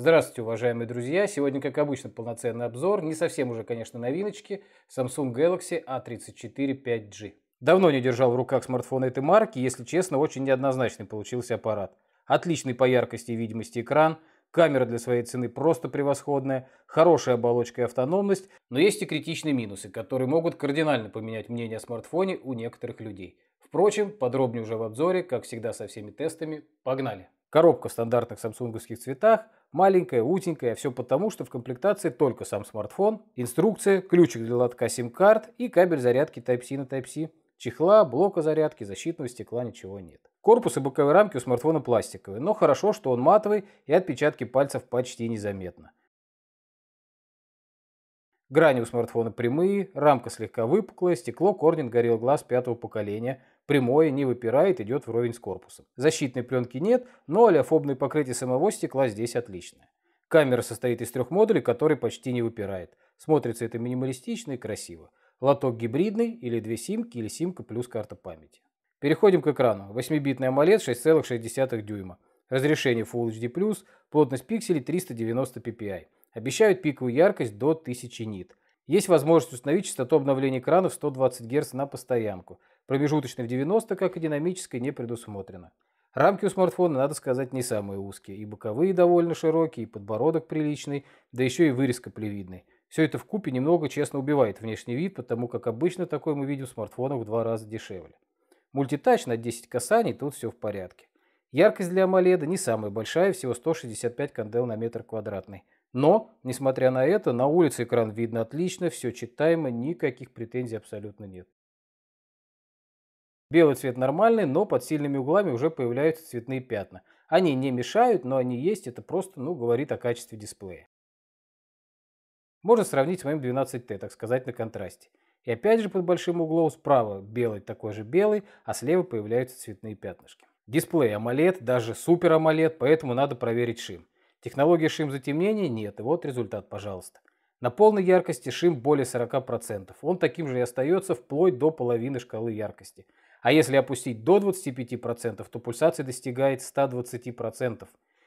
Здравствуйте, уважаемые друзья! Сегодня, как обычно, полноценный обзор. Не совсем уже, конечно, новиночки. Samsung Galaxy A34 5G. Давно не держал в руках смартфон этой марки. Если честно, очень неоднозначный получился аппарат. Отличный по яркости и видимости экран. Камера для своей цены просто превосходная, хорошая оболочка и автономность, но есть и критичные минусы, которые могут кардинально поменять мнение о смартфоне у некоторых людей. Впрочем, подробнее уже в обзоре, как всегда со всеми тестами. Погнали! Коробка в стандартных самсунговских цветах, маленькая, утенькая, все потому, что в комплектации только сам смартфон, инструкция, ключик для лотка сим-карт и кабель зарядки Type-C на Type-C. Чехла, блока зарядки, защитного стекла ничего нет. Корпус и боковые рамки у смартфона пластиковые, но хорошо, что он матовый и отпечатки пальцев почти незаметно. Грани у смартфона прямые, рамка слегка выпуклая, стекло Corning горел глаз пятого поколения прямое, не выпирает, идет вровень с корпусом. Защитной пленки нет, но олеофобное покрытие самого стекла здесь отличное. Камера состоит из трех модулей, который почти не выпирает. Смотрится это минималистично и красиво. Лоток гибридный, или две симки, или симка плюс карта памяти. Переходим к экрану. 8-битный AMOLED 6,6 дюйма. Разрешение Full HD+, плотность пикселей 390 ppi. Обещают пиковую яркость до 1000 нит. Есть возможность установить частоту обновления экранов 120 Гц на постоянку. Промежуточной в 90, как и динамической, не предусмотрено. Рамки у смартфона, надо сказать, не самые узкие. И боковые довольно широкие, и подбородок приличный, да еще и вырезка плевидной. Все это в купе немного, честно, убивает внешний вид, потому как обычно такой мы видим в смартфонах в два раза дешевле. Мультитач на 10 касаний, тут все в порядке. Яркость для AMOLED не самая большая, всего 165 кандел на метр квадратный. Но, несмотря на это, на улице экран видно отлично, все читаемо, никаких претензий абсолютно нет. Белый цвет нормальный, но под сильными углами уже появляются цветные пятна. Они не мешают, но они есть, это просто, ну, говорит о качестве дисплея. Можно сравнить с моим 12T, так сказать, на контрасте. И опять же под большим углом справа белый такой же белый, а слева появляются цветные пятнышки. Дисплей AMOLED, даже супер AMOLED, поэтому надо проверить шим. Технологии шим затемнения нет, и вот результат, пожалуйста. На полной яркости шим более 40%. Он таким же и остается вплоть до половины шкалы яркости. А если опустить до 25%, то пульсация достигает 120%.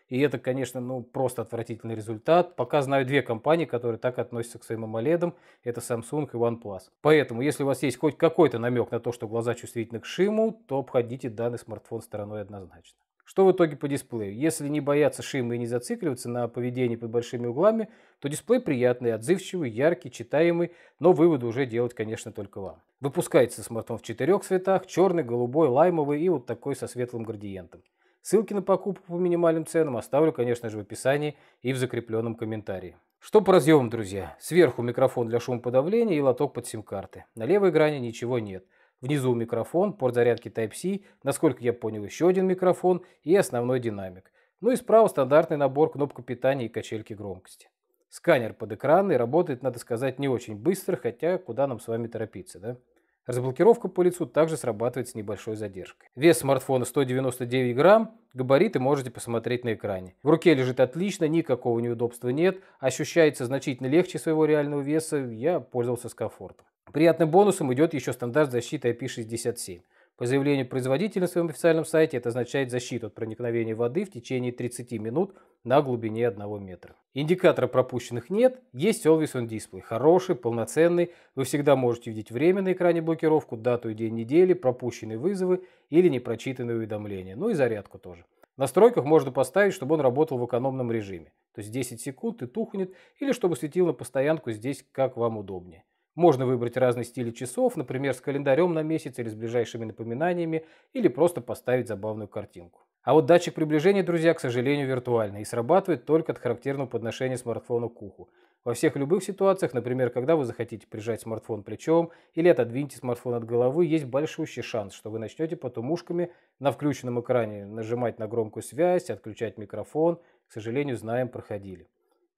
И это, конечно, ну просто отвратительный результат. Пока знаю две компании, которые так относятся к своим AMOLED. Это Samsung и OnePlus. Поэтому, если у вас есть хоть какой-то намек на то, что глаза чувствительны к шиму, то обходите данный смартфон стороной однозначно. Что в итоге по дисплею? Если не бояться шимы и не зацикливаться на поведении под большими углами, то дисплей приятный, отзывчивый, яркий, читаемый, но выводы уже делать, конечно, только вам. Выпускается смартфон в четырех цветах, черный, голубой, лаймовый и вот такой со светлым градиентом. Ссылки на покупку по минимальным ценам оставлю, конечно же, в описании и в закрепленном комментарии. Что по разъемам, друзья? Сверху микрофон для шумоподавления и лоток под сим-карты. На левой грани ничего нет – Внизу микрофон, порт зарядки Type-C, насколько я понял, еще один микрофон и основной динамик. Ну и справа стандартный набор, кнопка питания и качельки громкости. Сканер под экран и работает, надо сказать, не очень быстро, хотя куда нам с вами торопиться, да? Разблокировка по лицу также срабатывает с небольшой задержкой. Вес смартфона 199 грамм, габариты можете посмотреть на экране. В руке лежит отлично, никакого неудобства нет, ощущается значительно легче своего реального веса, я пользовался с комфортом. Приятным бонусом идет еще стандарт защиты IP67. По заявлению производителя на своем официальном сайте это означает защиту от проникновения воды в течение 30 минут на глубине 1 метра. Индикатора пропущенных нет, есть Always On Display. Хороший, полноценный, вы всегда можете видеть время на экране блокировку, дату и день недели, пропущенные вызовы или непрочитанные уведомления, ну и зарядку тоже. В настройках можно поставить, чтобы он работал в экономном режиме, то есть 10 секунд и тухнет, или чтобы светил на постоянку здесь как вам удобнее. Можно выбрать разные стили часов, например, с календарем на месяц или с ближайшими напоминаниями, или просто поставить забавную картинку. А вот датчик приближения, друзья, к сожалению, виртуальный и срабатывает только от характерного подношения смартфона к уху. Во всех любых ситуациях, например, когда вы захотите прижать смартфон плечом или отодвиньте смартфон от головы, есть большущий шанс, что вы начнете потом ушками на включенном экране нажимать на громкую связь, отключать микрофон. К сожалению, знаем, проходили.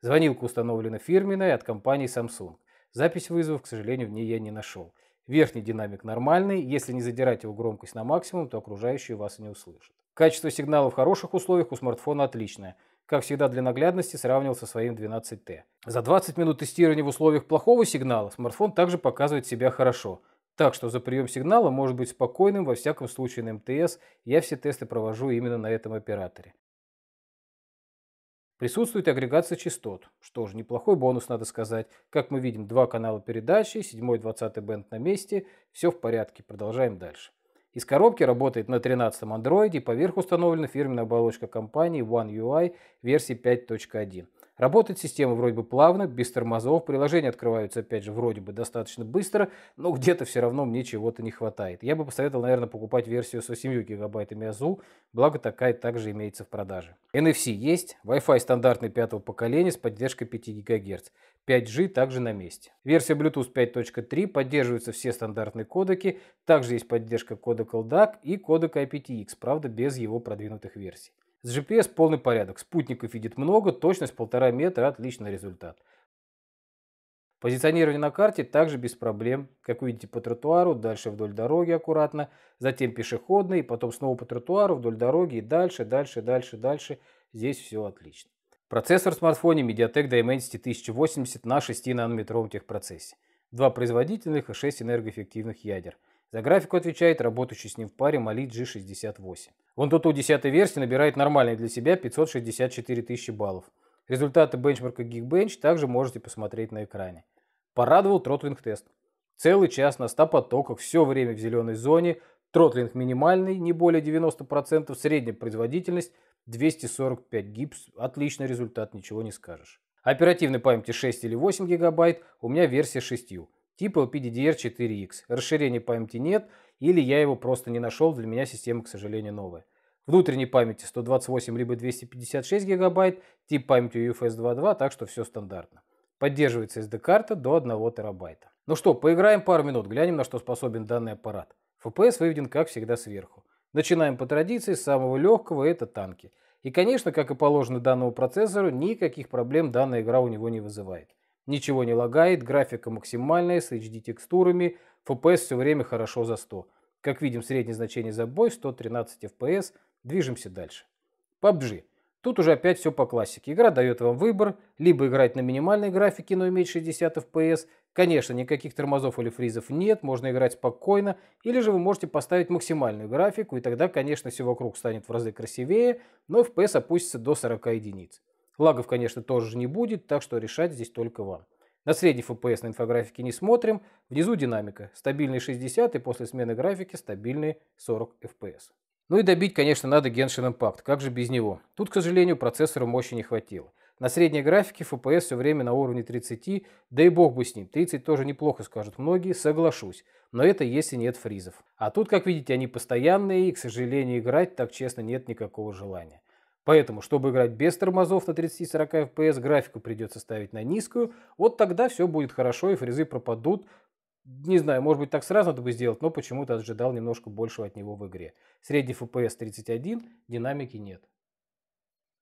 Звонилка установлена фирменная от компании Samsung. Запись вызовов, к сожалению, в ней я не нашел. Верхний динамик нормальный, если не задирать его громкость на максимум, то окружающие вас не услышат. Качество сигнала в хороших условиях у смартфона отличное. Как всегда для наглядности сравнил со своим 12T. За 20 минут тестирования в условиях плохого сигнала смартфон также показывает себя хорошо. Так что за прием сигнала может быть спокойным, во всяком случае на МТС я все тесты провожу именно на этом операторе. Присутствует агрегация частот. Что же, неплохой бонус, надо сказать. Как мы видим, два канала передачи, 7 и 20 бенд на месте. Все в порядке, продолжаем дальше. Из коробки работает на 13-м Android поверх установлена фирменная оболочка компании One UI версии 5.1. Работает система вроде бы плавно, без тормозов, приложения открываются, опять же, вроде бы достаточно быстро, но где-то все равно мне чего-то не хватает. Я бы посоветовал, наверное, покупать версию со 7 гигабайтами АЗУ, благо такая также имеется в продаже. NFC есть, Wi-Fi стандартный пятого поколения с поддержкой 5 ГГц. 5G также на месте. Версия Bluetooth 5.3 поддерживаются все стандартные кодеки, также есть поддержка кодека LDAC и кодека IPTX, правда без его продвинутых версий. С GPS полный порядок. Спутников видит много, точность полтора метра, отличный результат. Позиционирование на карте также без проблем. Как видите, по тротуару, дальше вдоль дороги аккуратно, затем пешеходный, потом снова по тротуару, вдоль дороги и дальше, дальше, дальше, дальше. Здесь все отлично. Процессор в смартфоне Mediatek Dimensity 1080 на 6 нанометровом техпроцессе. Два производительных и 6 энергоэффективных ядер – за графику отвечает работающий с ним в паре Mali G68. Он тут у 10 версии набирает нормальные для себя 564 тысячи баллов. Результаты бенчмарка Geekbench также можете посмотреть на экране. Порадовал тротлинг тест. Целый час на 100 потоках, все время в зеленой зоне, тротлинг минимальный, не более 90%, средняя производительность 245 гипс, отличный результат, ничего не скажешь. Оперативной памяти 6 или 8 гигабайт, у меня версия 6 типа PDDR4X. Расширения памяти нет, или я его просто не нашел, для меня система, к сожалению, новая. Внутренней памяти 128 либо 256 гигабайт, тип памяти UFS 2.2, так что все стандартно. Поддерживается SD-карта до 1 терабайта. Ну что, поиграем пару минут, глянем, на что способен данный аппарат. FPS выведен, как всегда, сверху. Начинаем по традиции с самого легкого, это танки. И, конечно, как и положено данному процессору, никаких проблем данная игра у него не вызывает. Ничего не лагает, графика максимальная, с HD-текстурами, FPS все время хорошо за 100. Как видим, среднее значение за бой 113 FPS. Движемся дальше. PUBG. Тут уже опять все по классике. Игра дает вам выбор, либо играть на минимальной графике, но иметь 60 FPS. Конечно, никаких тормозов или фризов нет, можно играть спокойно. Или же вы можете поставить максимальную графику, и тогда, конечно, все вокруг станет в разы красивее, но FPS опустится до 40 единиц. Лагов, конечно, тоже не будет, так что решать здесь только вам. На средний FPS на инфографике не смотрим. Внизу динамика. Стабильные 60 и после смены графики стабильные 40 FPS. Ну и добить, конечно, надо Genshin Impact. Как же без него? Тут, к сожалению, процессору мощи не хватило. На средней графике FPS все время на уровне 30, да и бог бы с ним. 30 тоже неплохо, скажут многие, соглашусь. Но это если нет фризов. А тут, как видите, они постоянные и, к сожалению, играть так честно нет никакого желания. Поэтому, чтобы играть без тормозов на 30-40 FPS, графику придется ставить на низкую. Вот тогда все будет хорошо и фрезы пропадут. Не знаю, может быть так сразу надо бы сделать, но почему-то ожидал немножко большего от него в игре. Средний FPS 31, динамики нет.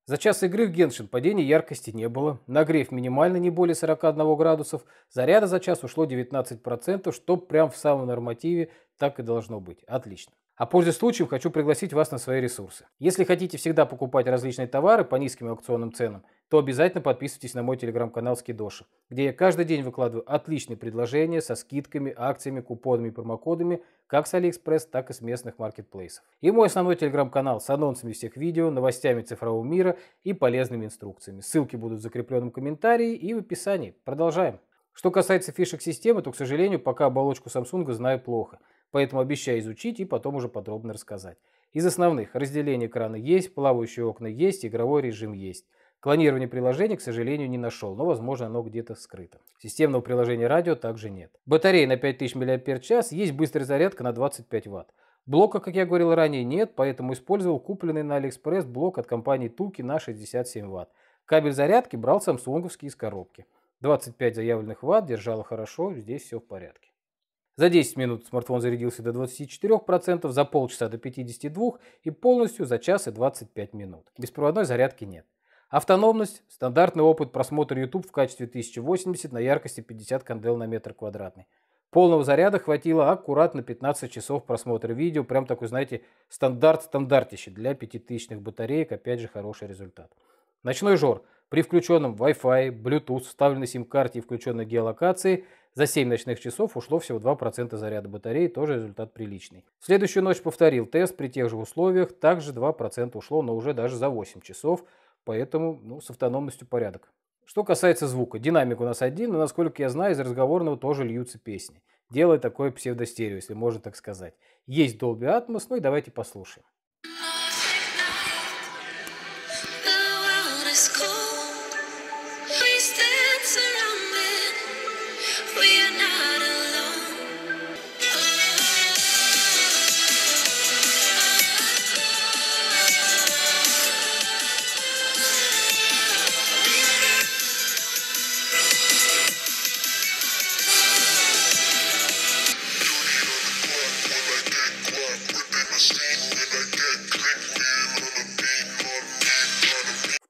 За час игры в Геншин падения яркости не было, нагрев минимальный, не более 41 градусов, заряда за час ушло 19%, что прям в самом нормативе так и должно быть. Отлично. А пользуясь случаем, хочу пригласить вас на свои ресурсы. Если хотите всегда покупать различные товары по низким аукционным ценам, то обязательно подписывайтесь на мой телеграм-канал Скидоши, где я каждый день выкладываю отличные предложения со скидками, акциями, купонами и промокодами как с Алиэкспресс, так и с местных маркетплейсов. И мой основной телеграм-канал с анонсами всех видео, новостями цифрового мира и полезными инструкциями. Ссылки будут в закрепленном комментарии и в описании. Продолжаем. Что касается фишек системы, то, к сожалению, пока оболочку Samsung знаю плохо – Поэтому обещаю изучить и потом уже подробно рассказать. Из основных разделение экрана есть, плавающие окна есть, игровой режим есть. Клонирование приложения, к сожалению, не нашел, но, возможно, оно где-то скрыто. Системного приложения радио также нет. Батарея на 5000 мАч, есть быстрая зарядка на 25 Вт. Блока, как я говорил ранее, нет, поэтому использовал купленный на Алиэкспресс блок от компании Туки на 67 Вт. Кабель зарядки брал самсунговский из коробки. 25 заявленных ватт, держало хорошо, здесь все в порядке. За 10 минут смартфон зарядился до 24%, за полчаса до 52% и полностью за час и 25 минут. Беспроводной зарядки нет. Автономность – стандартный опыт просмотра YouTube в качестве 1080 на яркости 50 кандел на метр квадратный. Полного заряда хватило аккуратно 15 часов просмотра видео. Прям такой, знаете, стандарт-стандартище для 5000 батареек. Опять же, хороший результат. Ночной жор. При включенном Wi-Fi, Bluetooth, вставленной сим-карте и включенной геолокации – за 7 ночных часов ушло всего 2% заряда батареи, тоже результат приличный. В следующую ночь повторил тест при тех же условиях, также 2% ушло, но уже даже за 8 часов, поэтому ну, с автономностью порядок. Что касается звука, динамик у нас один, но, насколько я знаю, из разговорного тоже льются песни. Делай такое псевдостерео, если можно так сказать. Есть Dolby Atmos, ну и давайте послушаем.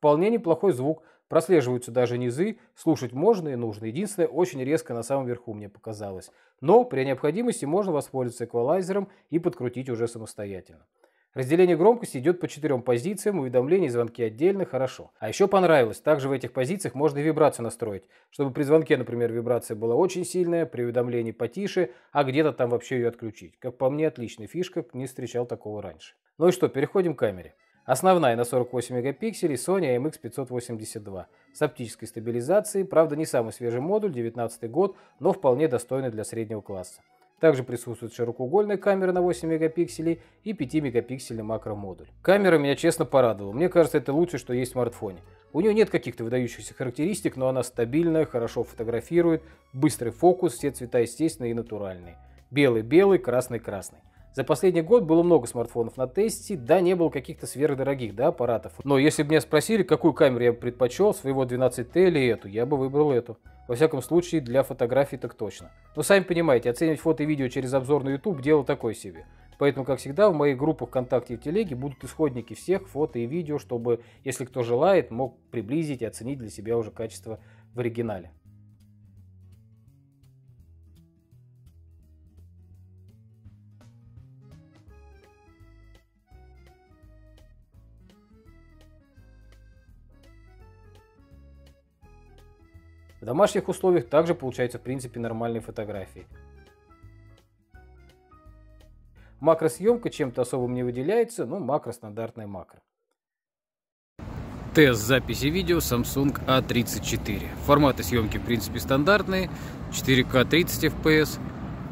Вполне неплохой звук, прослеживаются даже низы, слушать можно и нужно. Единственное, очень резко на самом верху мне показалось. Но при необходимости можно воспользоваться эквалайзером и подкрутить уже самостоятельно. Разделение громкости идет по четырем позициям, уведомления и звонки отдельно, хорошо. А еще понравилось, также в этих позициях можно и вибрацию настроить, чтобы при звонке, например, вибрация была очень сильная, при уведомлении потише, а где-то там вообще ее отключить. Как по мне, отличная фишка, не встречал такого раньше. Ну и что, переходим к камере. Основная на 48 мегапикселей Sony MX582 с оптической стабилизацией, правда не самый свежий модуль, 19 год, но вполне достойный для среднего класса. Также присутствует широкоугольная камера на 8 мегапикселей и 5-мегапиксельный макромодуль. Камера меня честно порадовала. Мне кажется, это лучше, что есть в смартфоне. У нее нет каких-то выдающихся характеристик, но она стабильная, хорошо фотографирует, быстрый фокус, все цвета естественные и натуральные. Белый-белый, красный-красный. За последний год было много смартфонов на тесте, да, не было каких-то сверхдорогих да, аппаратов. Но если бы меня спросили, какую камеру я бы предпочел, своего 12T или эту, я бы выбрал эту. Во всяком случае, для фотографий так точно. Но сами понимаете, оценивать фото и видео через обзор на YouTube – дело такое себе. Поэтому, как всегда, в моих группах ВКонтакте и в Телеге будут исходники всех фото и видео, чтобы, если кто желает, мог приблизить и оценить для себя уже качество в оригинале. В домашних условиях также получаются в принципе нормальные фотографии. Макросъемка чем-то особым не выделяется, но макро стандартная макро. Тест записи видео Samsung A34. Форматы съемки в принципе стандартные. 4К 30 FPS,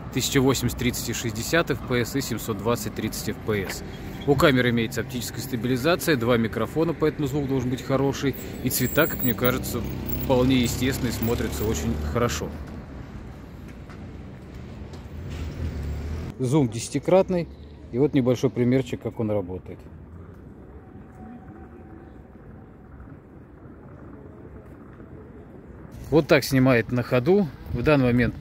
1080 30 60 FPS и 720 30 FPS. У камеры имеется оптическая стабилизация, два микрофона, поэтому звук должен быть хороший. И цвета, как мне кажется, вполне естественно и смотрится очень хорошо. Зум десятикратный. И вот небольшой примерчик, как он работает. Вот так снимает на ходу. В данный момент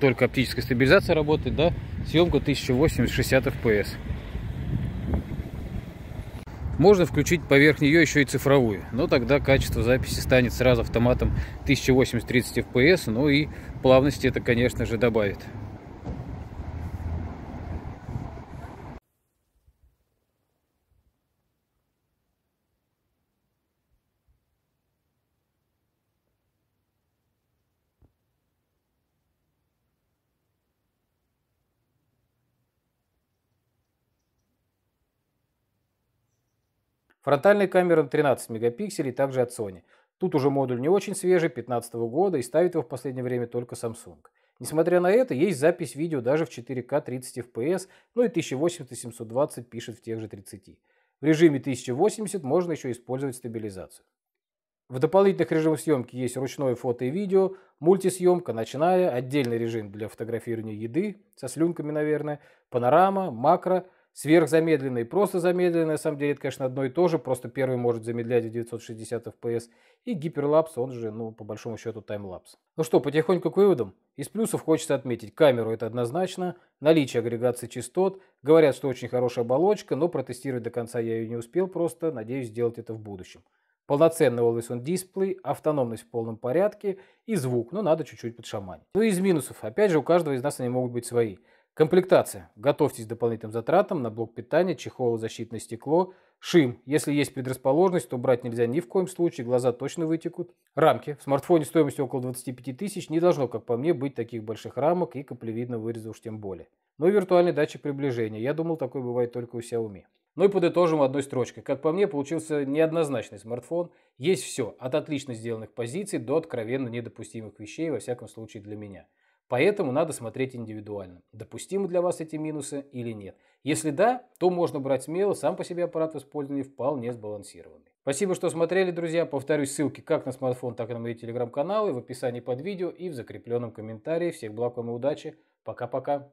только оптическая стабилизация работает, да? Съемка 1080 FPS. Можно включить поверх нее еще и цифровую, но тогда качество записи станет сразу автоматом 1080-30 FPS, ну и плавности это, конечно же, добавит. Фронтальная камера на 13 мегапикселей также от Sony. Тут уже модуль не очень свежий, 2015 года, и ставит его в последнее время только Samsung. Несмотря на это, есть запись видео даже в 4К 30 FPS, ну и 1080-720 пишет в тех же 30. В режиме 1080 можно еще использовать стабилизацию. В дополнительных режимах съемки есть ручное фото и видео, мультисъемка, ночная, отдельный режим для фотографирования еды, со слюнками, наверное, панорама, макро, сверхзамедленный, просто замедленный, на самом деле это, конечно, одно и то же, просто первый может замедлять в 960 FPS, и гиперлапс, он же, ну, по большому счету, таймлапс. Ну что, потихоньку к выводам. Из плюсов хочется отметить камеру, это однозначно, наличие агрегации частот, говорят, что очень хорошая оболочка, но протестировать до конца я ее не успел, просто надеюсь сделать это в будущем. Полноценный Always On дисплей, автономность в полном порядке и звук, но ну, надо чуть-чуть подшаманить. Ну и из минусов, опять же, у каждого из нас они могут быть свои – Комплектация. Готовьтесь к дополнительным затратам на блок питания, чехол, защитное стекло, шим. Если есть предрасположенность, то брать нельзя ни в коем случае, глаза точно вытекут. Рамки. В смартфоне стоимостью около 25 тысяч не должно, как по мне, быть таких больших рамок и каплевидного выреза уж тем более. Ну и виртуальный датчик приближения. Я думал, такой бывает только у Xiaomi. Ну и подытожим одной строчкой. Как по мне, получился неоднозначный смартфон. Есть все, от отлично сделанных позиций до откровенно недопустимых вещей, во всяком случае для меня. Поэтому надо смотреть индивидуально, допустимы для вас эти минусы или нет. Если да, то можно брать смело, сам по себе аппарат в использовании вполне сбалансированный. Спасибо, что смотрели, друзья. Повторюсь, ссылки как на смартфон, так и на мои телеграм-каналы в описании под видео и в закрепленном комментарии. Всех благ вам и удачи. Пока-пока.